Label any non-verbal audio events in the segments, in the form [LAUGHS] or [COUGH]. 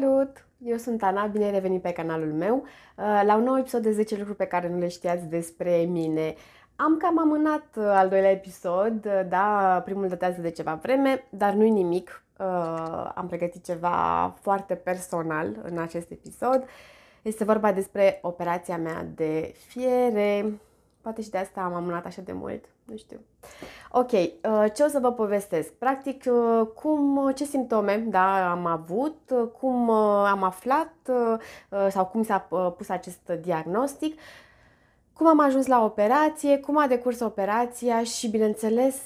Salut! Eu sunt Ana, bine ai revenit pe canalul meu uh, la un nou episod de 10 lucruri pe care nu le știați despre mine. Am cam amânat uh, al doilea episod, uh, da, primul datează de ceva vreme, dar nu-i nimic. Am pregătit ceva foarte personal în acest episod. Este vorba despre operația mea de fiere. Poate și de asta am amânat așa de mult nu știu. Ok, uh, ce o să vă povestesc? Practic, uh, cum, ce simptome da, am avut, cum uh, am aflat sau cum s-a pus acest diagnostic, cum am ajuns la operație, cum a decurs operația și, bineînțeles,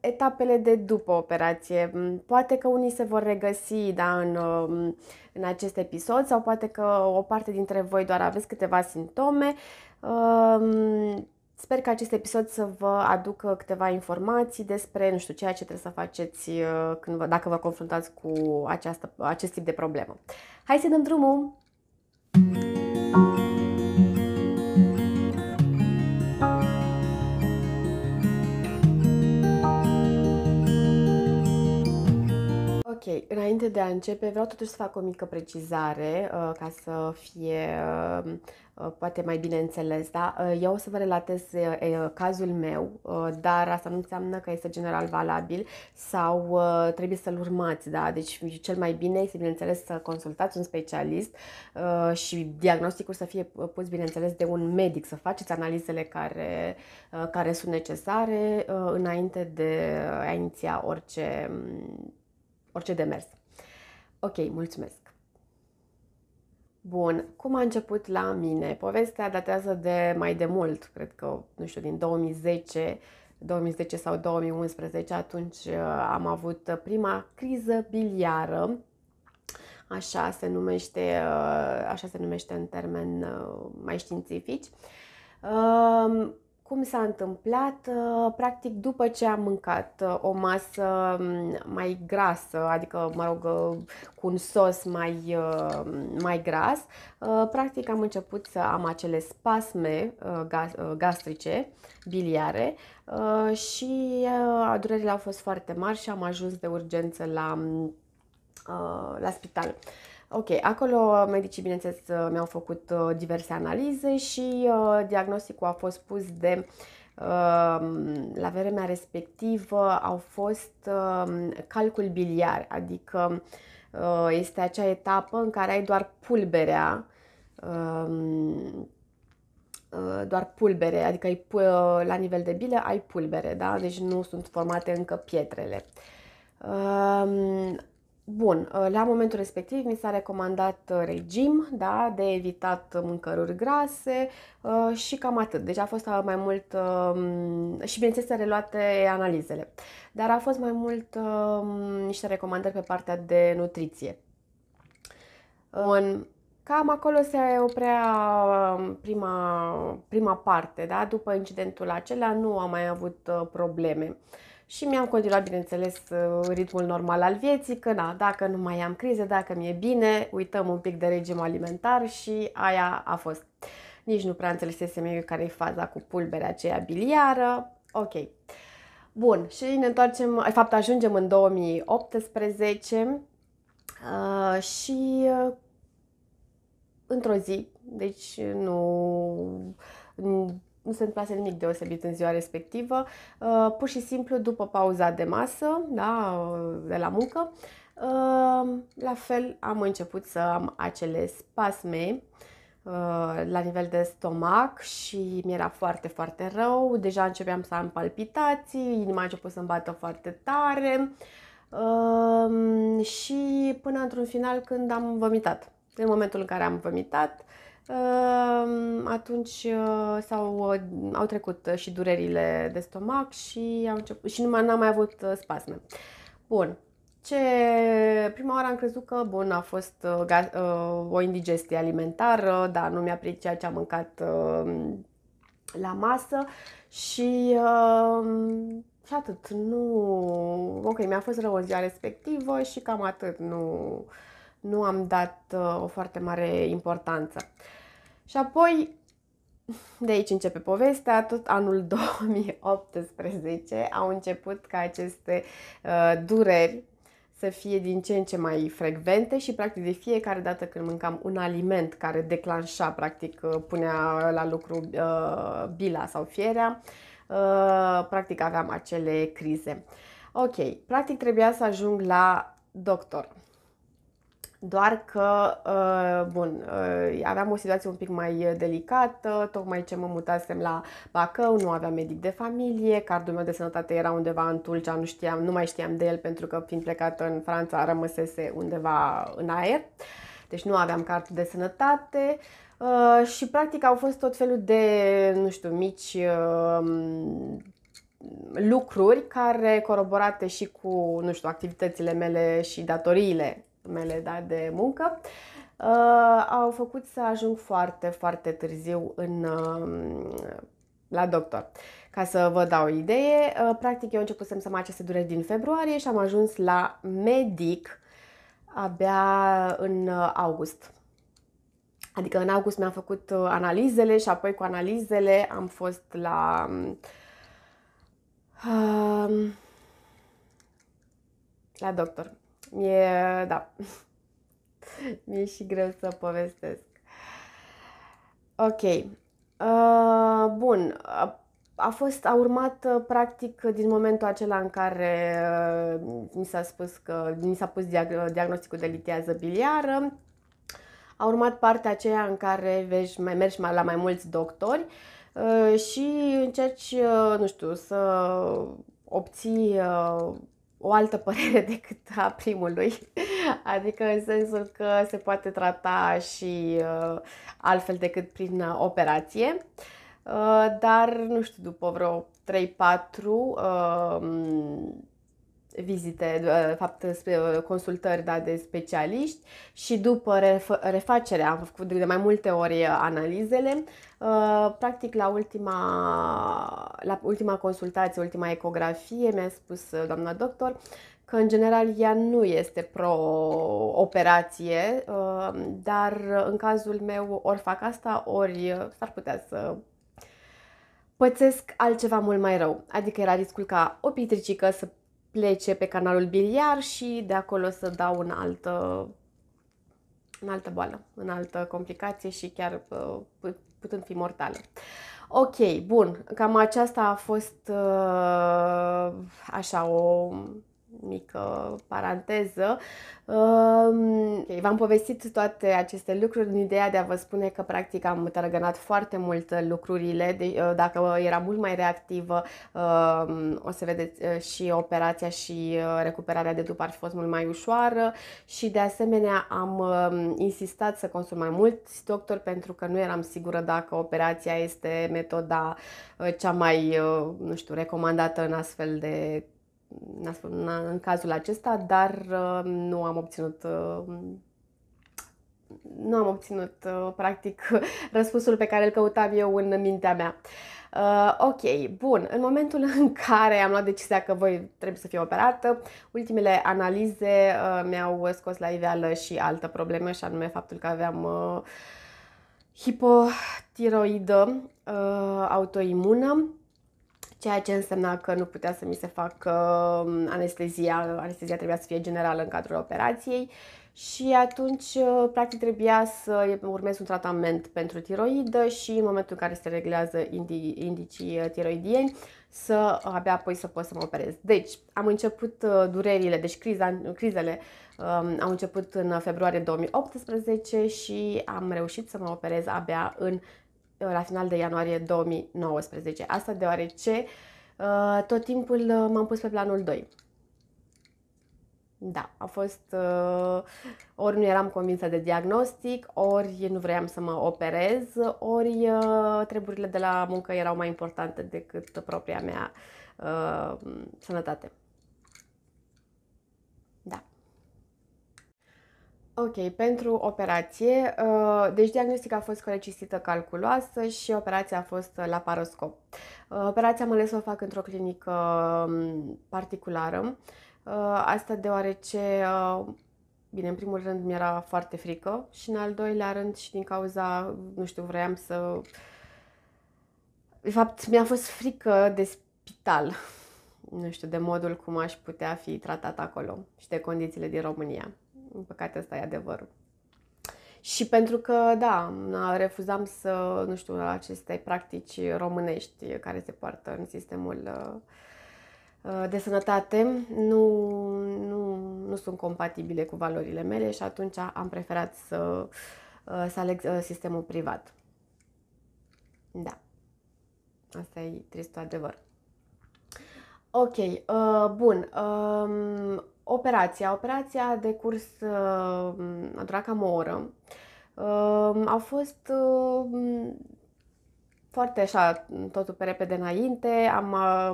etapele de după operație. Mm, poate că unii se vor regăsi da, în, um, în acest episod sau poate că o parte dintre voi doar aveți câteva simptome Sper că acest episod să vă aducă câteva informații despre, nu știu, ceea ce trebuie să faceți uh, când vă, dacă vă confruntați cu această, acest tip de problemă. Hai să dăm drumul! Ok, înainte de a începe, vreau totuși să fac o mică precizare uh, ca să fie uh, uh poate mai bine înțeles, da? Uh, eu o să vă relatez uh, uh cazul meu, dar asta nu înseamnă că este general valabil sau trebuie să-l urmați, da? Deci cel mai bine este, bineînțeles, să consultați un specialist și diagnosticul să fie pus, bineînțeles, de un medic, să faceți analizele care, care sunt necesare înainte de a iniția orice mm, orice demers. Ok, mulțumesc. Bun, cum a început la mine? Povestea datează de mai de mult, cred că, nu știu, din 2010, 2010 sau 2011, atunci uh, am avut prima criză biliară, așa se numește, uh, așa se numește în termen uh, mai științifici. Um, cum s-a întâmplat, uh, practic după ce am mâncat uh, o masă mm, mai grasă, adică, mă rog, uh, cu un sos mai, mai gras, practic am început să am acele spasme gastrice, biliare și durerile au fost foarte mari și am ajuns de urgență la, mm, la spital. Ok, acolo medicii, bineînțeles, uh, mi-au făcut uh, diverse analize și uh, diagnosticul a fost pus de um, la vremea respectivă au fost um, calcul biliar, adică uh, este acea etapă în care ai doar pulberea um, doar pulbere, adică ai, la nivel de bile ai pulbere, da? deci nu sunt formate încă pietrele. Bun, uh, la momentul respectiv mi s-a recomandat uh, regim, da, de evitat mâncăruri grase uh, și cam atât. Deci a fost mai mult um, și bineînțeles reluate analizele, dar a fost mai mult um, niște recomandări pe partea de nutriție. Bun, Cam acolo se oprea um, prima, prima parte, da? După incidentul acela nu am mai avut probleme. Uh, și mi-am continuat, bineînțeles, uh, ritmul normal al vieții, că na, dacă nu mai am crize, dacă mi-e bine, uităm un pic de regim alimentar și aia a fost. Nici nu prea înțelesesem eu care e faza cu pulberea aceea biliară. Ok. Bun, și ne întoarcem, de fapt ajungem în 2018 uh, și uh, într-o zi, deci nu nu se întâmplase nimic deosebit în ziua respectivă, uh, pur și simplu după pauza de masă, da, uh, de la muncă, uh, la fel am început să am acele spasme la nivel de stomac și mi-era foarte, foarte rău. Deja începeam să am palpitații, inima a început să-mi bată foarte tare și până într-un final când am vomitat. În momentul în care am vomitat, uh, Ehm, atunci uh, s-au, uh, au trecut uh, și durerile de stomac și, am început, și nu n-am mai avut spasme. Bun, ce prima oară am crezut că, bun, a fost uh, o indigestie alimentară, dar nu mi-a prins ceea ce am mâncat uh, la masă și, uh, și atât. Nu, ok, mi-a fost rău în ziua respectivă și cam atât. Nu, nu am dat uh, o foarte mare importanță. Uh, și apoi, de aici începe povestea, tot anul 2018 [LAUGHS] au început ca aceste uh, dureri să fie din ce în ce mai frecvente și practic de fiecare dată când mâncam un aliment care declanșa, practic uh, punea la lucru uh, bila sau fierea, uh, practic aveam acele crize. Ok, practic trebuia să ajung la doctor. Doar că, uh, bun, uh, aveam o situație un pic mai uh, delicată, tocmai ce mă mutasem la Bacău, nu aveam medic de familie, cardul meu de sănătate era undeva în Tulcea, nu, știam, nu mai știam de el pentru că, fiind plecat în Franța, rămăsese undeva în aer. Deci nu aveam cardul de sănătate. Uh, și practic au fost tot felul de, nu știu, mici uh, lucruri care, coroborate și cu, nu știu, activitățile mele și datoriile mele da, de muncă, uh, au făcut să ajung foarte, foarte târziu în, uh, la doctor. Ca să vă dau o idee, uh, practic eu începusem să mă aceste dureri din februarie și am ajuns la medic abia în uh, august. Adică în august mi-am făcut uh, analizele și apoi cu analizele am fost la... Uh, la doctor. Mie, da, [LAUGHS] mi-e și greu să povestesc. Ok. Uh, bun. A fost, a urmat uh, practic din momentul acela în care uh, mi s-a spus că mi s-a pus diag- uh, diagnosticul de litiază biliară. A urmat partea aceea în care vezi, mai mergi la mai mulți doctori uh, și încerci, nu știu, să obții o altă părere [LAUGHS] decât a primului. [LAUGHS] Adică în sensul că se poate trata și uh, altfel decât prin uh, operație. Uh, dar, nu știu, după vreo 3-4 uh, vizite, de uh, fapt uh, consultări da, de specialiști și după refacere, am făcut de mai multe ori uh, analizele, practic la ultima, la ultima consultație, ultima ecografie mi-a spus doamna doctor că în general ea nu este pro-operație, dar în cazul meu ori fac asta, ori s-ar putea să pățesc altceva mult mai rău. Adică era riscul ca o pitricică să plece pe canalul biliar și de acolo să dau în altă, în altă boală, în altă complicație și chiar uh, putând fi mortală. Ok, bun, cam aceasta a fost uh, așa o mică paranteză. v-am povestit toate aceste lucruri în ideea de a vă spune că practic am tărăgănat foarte mult lucrurile. Ă, dacă era mult mai reactivă, o să vedeți ă, și operația și ă, recuperarea de după ar fi fost mult mai ușoară și de asemenea am insistat să consum mai mulți doctor pentru că nu eram sigură dacă operația este metoda cea mai, nu știu, recomandată în astfel de în cazul acesta, dar uh, nu am obținut uh, nu am obținut, uh, practic, [LAUGHS] răspunsul pe care îl căutam eu în mintea mea. Uh, ok, bun. În momentul în care am luat decizia că voi trebuie să fiu operată, ultimele analize uh, mi-au scos la iveală și altă problemă, și anume faptul că aveam uh, hipotiroidă uh, autoimună ceea ce însemna că nu putea să mi se facă um, anestezia, anestezia trebuia să fie generală în cadrul operației și atunci uh, practic trebuia să urmez un tratament pentru tiroidă și în momentul în care se reglează indicii uh, tiroidieni să abia apoi să pot să mă operez. Deci am început uh, durerile, deci criza, crizele um, au început în februarie 2018 și am reușit să mă operez abia în la final de ianuarie 2019. Asta deoarece uh, tot timpul uh, m-am pus pe planul 2. Da, a fost uh, ori nu eram convinsă de diagnostic, ori nu vroiam să mă operez, ori treburile de la muncă erau mai importante decât propria mea sănătate. Ok, pentru operație, uh, deci diagnostica a fost colecistită calculoasă și operația a fost uh, la paroscop. Uh, operația am ales să o fac într-o clinică um, particulară, asta deoarece, bine, în primul rând mi-era foarte frică și în al doilea rând și din cauza, nu știu, vroiam să... De fapt, mi-a fost frică de spital, [LAUGHS] nu știu, de modul cum aș putea fi tratat acolo și de condițiile din România. În păcate, asta e adevărul. Și pentru că, da, refuzam să, nu știu, la aceste practici românești care se poartă în sistemul uh, de sănătate, nu, nu, nu sunt compatibile cu valorile mele și atunci am preferat să, uh, să aleg uh, sistemul privat. Da. Asta e tristul adevăr. Ok, uh, bun. Um, operația. Operația a decurs, uh, a durat cam o oră. Uh, a fost uh, foarte așa, totul pe repede înainte, am,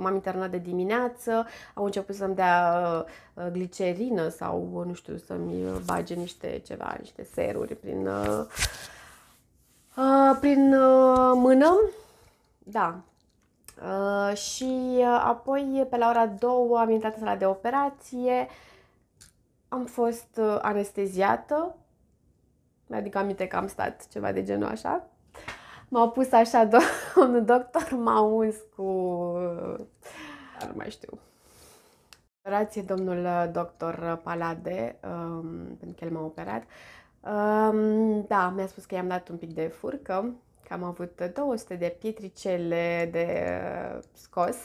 m-am internat de dimineață, au început să-mi dea glicerină sau, nu știu, să-mi bage niște ceva, niște seruri prin, prin mână. Da, Uh, și uh, apoi, pe la ora 2, am intrat în sala de operație, am fost uh, anesteziată, adică aminte că am stat ceva de genul așa. M-a pus așa do- [LAUGHS] un doctor, m-a uns cu... nu mai știu. Operație domnul doctor Palade, um, pentru că el m-a operat. Um, da, mi-a spus că i-am dat un pic de furcă că am avut 200 de pietricele de uh, scos.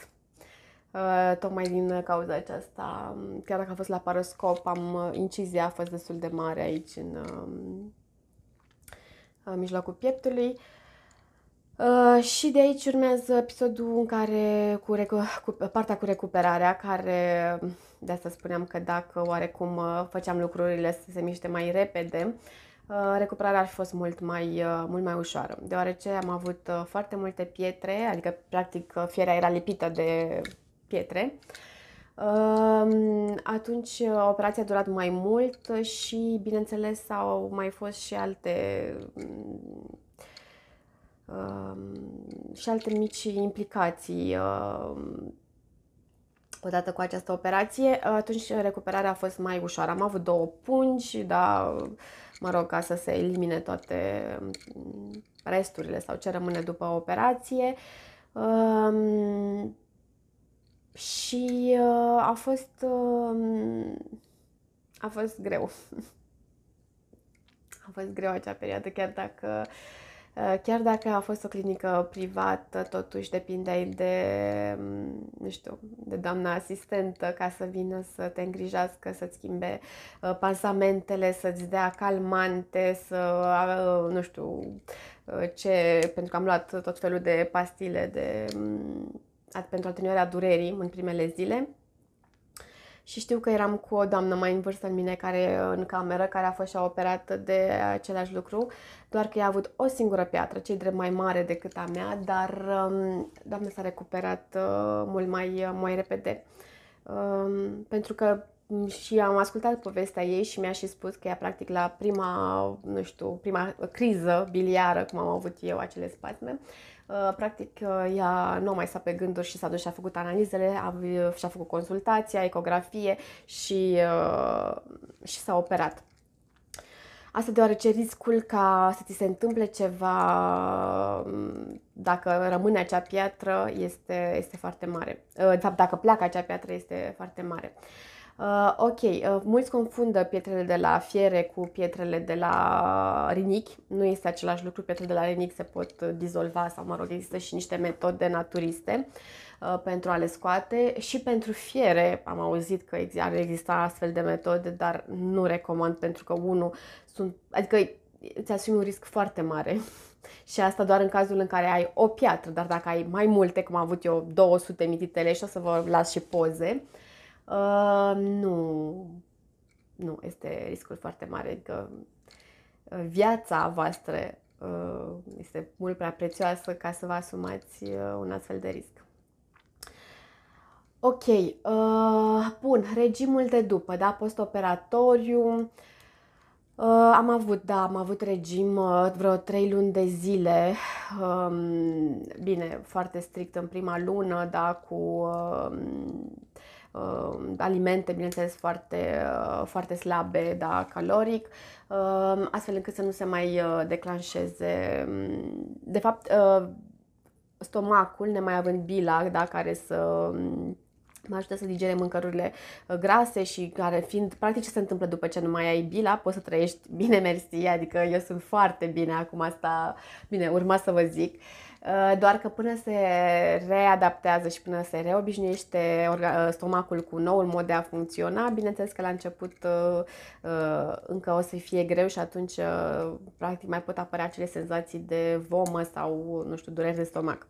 Uh, tocmai din cauza aceasta, um, chiar dacă a fost la paroscop, am uh, incizia a fost destul de mare aici în, um, în mijlocul pieptului. Uh, și de aici urmează episodul în care cu, cu partea cu recuperarea, care um, de asta spuneam că dacă oarecum făceam lucrurile să se miște mai repede, Uh, recuperarea ar fi fost mult mai, uh, mult mai ușoară, deoarece am avut uh, foarte multe pietre, adică practic fierea era lipită de pietre. Um, atunci operația a durat mai mult și, bineînțeles, au mai fost și alte um, și alte mici implicații um, odată cu această operație, atunci recuperarea a fost mai ușoară. Am avut două pungi, dar, mă rog, ca să se elimine toate mm, resturile sau ce rămâne după operație. Um, și uh, a fost uh, a fost greu. [LAUGHS] a fost greu acea perioadă, chiar dacă uh, Eh, chiar dacă a fost o clinică privată, totuși depindeai de, mm, nu știu, de doamna asistentă ca să vină să te îngrijească, să-ți schimbe eh, pansamentele, să-ți dea calmante, să, eh, nu știu, ce, pentru că am luat tot felul de pastile de, mm, pentru atenuarea durerii în primele zile. Și știu că eram cu o doamnă mai în vârstă în mine care în cameră, care a fost și a operat de același lucru, doar că ea a avut o singură piatră, cei drept mai mare decât a mea, dar um, doamna s-a recuperat uh, mult mai, uh, mai repede. Um, pentru că și am ascultat povestea ei și mi-a și spus că ea practic la prima, nu știu, prima criză biliară, cum am avut eu acele spasme, uh, practic uh, ea nu mai s-a pe gânduri și s-a dus și a făcut analizele, a, și-a făcut consultația, ecografie și, uh, și s-a operat. Asta deoarece riscul ca să ți se întâmple ceva mm, dacă rămâne acea piatră este, este foarte mare. De fapt, dacă pleacă acea piatră este foarte mare. Uh, Uh, ok, uh, mulți confundă pietrele de la fiere cu pietrele de la rinichi. Nu este același lucru, pietrele de la rinichi se pot dizolva sau, mă rog, există și niște metode naturiste uh, pentru a le scoate și pentru fiere. Am auzit că ar exista astfel de metode, dar nu recomand pentru că, unul, sunt, adică îți asumi un risc foarte mare [LAUGHS] și asta doar în cazul în care ai o piatră, dar dacă ai mai multe, cum am avut eu 200 mititele și o să vă las și poze, uh, Uh, nu, nu, este riscul foarte mare că uh, viața voastră uh, este mult prea prețioasă ca să vă asumați uh, un astfel de risc. Ok, uh, bun, regimul de după, da, postoperatoriu. Uh, am avut, da, am avut regim uh, vreo 3 luni de zile. uh, bine, foarte strict în prima lună, da, cu uh, uh, alimente, bineînțeles, foarte, uh, foarte slabe, dar caloric, uh, astfel încât să nu se mai uh, declanșeze. Mm, de fapt, uh, stomacul, ne mai având bila da, care să mm, mă ajută să digere mâncărurile uh, grase și care fiind, practic ce se întâmplă după ce nu mai ai bila, poți să trăiești bine mersi, adică eu sunt foarte bine acum asta, bine, urma să vă zic. Uh, Uh, doar că până se readaptează și până se reobișnuiește uh, stomacul cu noul mod de a funcționa, bineînțeles că la început uh, încă o să fie greu și atunci practic mai pot apărea acele senzații de vomă sau, nu știu, dureri de stomac.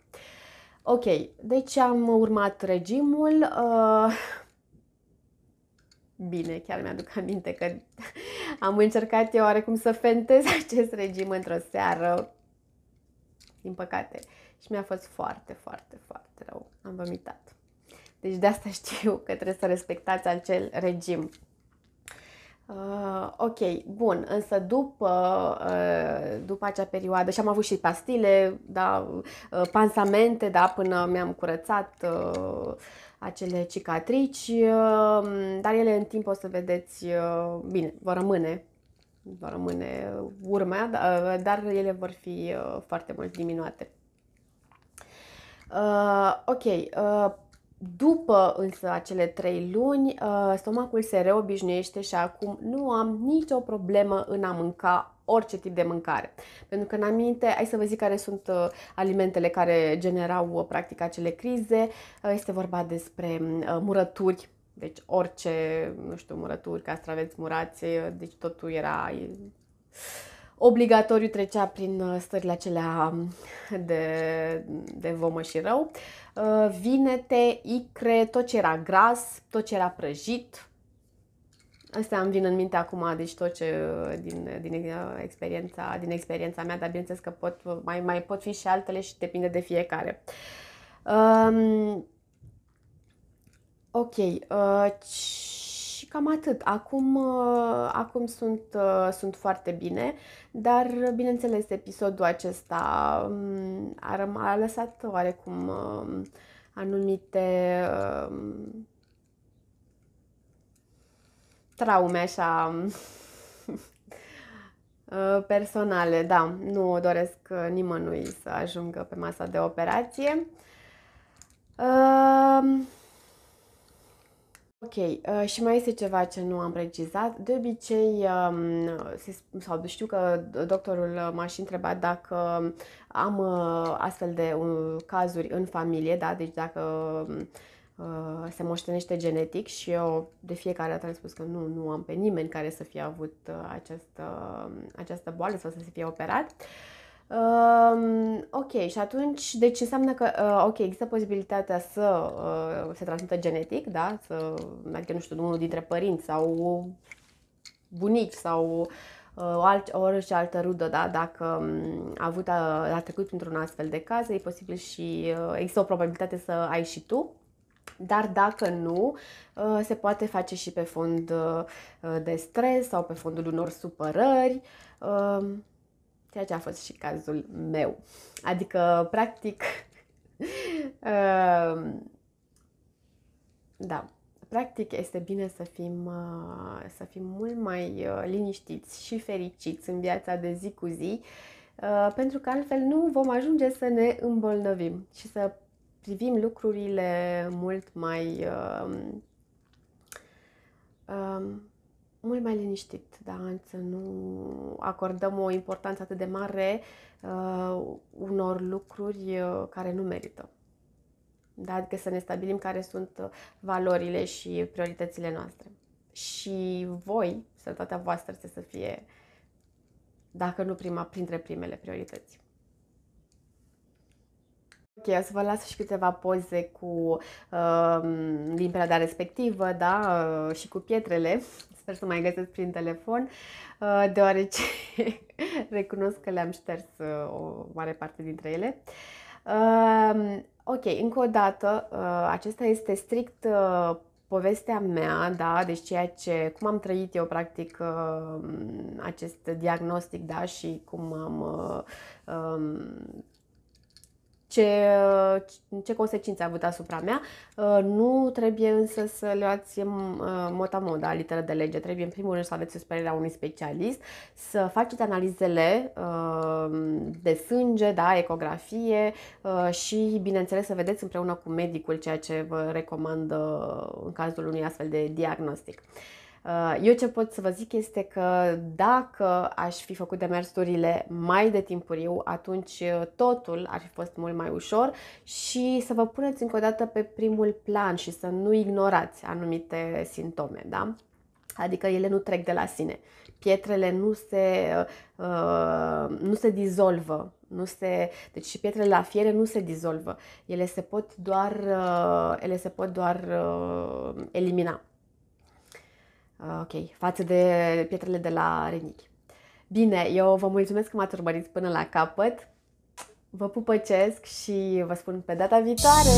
Ok, deci am urmat regimul. [LAUGHS] Bine, chiar mi-aduc aminte că [LAUGHS] am încercat eu oarecum să fentez [LAUGHS] acest regim într-o seară din păcate. Și mi-a fost foarte, foarte, foarte rău. Am vomitat. Deci de asta [LAUGHS] știu că trebuie să respectați acel regim. Uh, ok, bun, însă după, uh, după acea perioadă și am avut și pastile, da, uh, pansamente, da, până mi-am curățat uh, acele cicatrici, uh, dar ele în timp o să vedeți, uh, bine, vor rămâne va rămâne urmea, da, dar ele vor fi uh, foarte mult diminuate. Uh, ok, uh, după însă acele trei luni, uh, stomacul se reobișnuiește și acum nu am nicio problemă în a mânca orice tip de mâncare. Pentru că în aminte, hai să vă zic care sunt uh, alimentele care generau uh, practic acele crize. Uh, este vorba despre uh, murături, deci orice, nu știu, murături, castraveți, murați, deci totul era obligatoriu trecea prin uh, stările acelea um, de, de vomă și rău. Uh, vinete, icre, tot ce era gras, tot ce era prăjit. Astea îmi vin în minte acum, deci tot ce uh, din, din, experiența, din experiența mea, dar bineînțeles că pot, mai, mai pot fi și altele și depinde de fiecare. Um, Ok, uh, și cam atât. Acum, uh, acum sunt, uh, sunt foarte bine, dar bineînțeles episodul acesta um, a, răm- a lăsat oarecum uh, anumite uh, traume așa um, [LAUGHS] uh, personale, da, nu doresc uh, nimănui să ajungă pe masa de operație. Uh, Ok, uh, și mai este ceva ce nu am precizat. De obicei, um, se, sau știu că doctorul m și întrebat dacă am uh, astfel de uh, cazuri în familie, da? deci dacă um, uh, se moștenește genetic și eu de fiecare dată am spus că nu, nu am pe nimeni care să fie avut uh, această, uh, această boală sau să se fie operat. Uh, Um, ok, și atunci, deci înseamnă că, uh, ok, există posibilitatea să uh, se transmită genetic, da? Să, meargă, nu știu, unul dintre părinți sau bunici sau uh, alt, orice altă rudă, da? Dacă um, a, avut, a, a trecut într-un astfel de caz, e posibil și uh, există o probabilitate să ai și tu. Dar dacă nu, uh, se poate face și pe fond uh, de stres sau pe fondul unor supărări. Um, ceea ce a fost și cazul meu. Adică, practic, [LAUGHS] ehm, da, practic este bine să fim, uh, să fim mult mai uh, liniștiți și fericiți în viața de zi cu zi, uh, pentru că altfel nu vom ajunge să ne îmbolnăvim și să privim lucrurile mult mai um, mult mai liniștit, da, să nu acordăm o importanță atât de mare uh, unor lucruri uh, care nu merită. Da? Adică să ne stabilim care sunt uh, valorile și prioritățile noastre. Și voi, sănătatea voastră să fie, dacă nu prima, printre primele priorități. Ok, o să vă las și câteva poze cu uh, din perioada respectivă, da, uh, și cu pietrele. Sper să mai găsesc prin telefon, uh, deoarece [LAUGHS] recunosc că le-am șters uh, o mare parte dintre ele. Uh, ok, încă o dată, uh, acesta este strict uh, povestea mea, da, deci ceea ce, cum am trăit eu practic uh, acest diagnostic, da, și cum am uh, um, ce, ce consecințe a avut asupra mea. Uh, nu trebuie însă să luați uh, motamoda literă de lege. Trebuie în primul rând să aveți la unui specialist, să faceți analizele uh, de sânge, da, ecografie și, bineînțeles, să vedeți împreună cu medicul ceea ce vă recomandă în cazul unui astfel de diagnostic. Uh, eu ce pot să vă zic este că dacă aș fi făcut demersurile mai de timpuriu, atunci uh, totul ar fi fost mult mai ușor și să vă puneți încă o dată pe primul plan și să nu ignorați anumite simptome, da? Adică ele nu trec de la sine. Pietrele nu se, uh, uh nu se dizolvă nu se, deci și pietrele la fiere nu se dizolvă. Ele se pot doar, ele se pot doar elimina. Ah, ok, față de pietrele de la renichi. Bine, eu vă mulțumesc că m-ați urmărit până la capăt. Vă pupăcesc și vă spun pe data viitoare!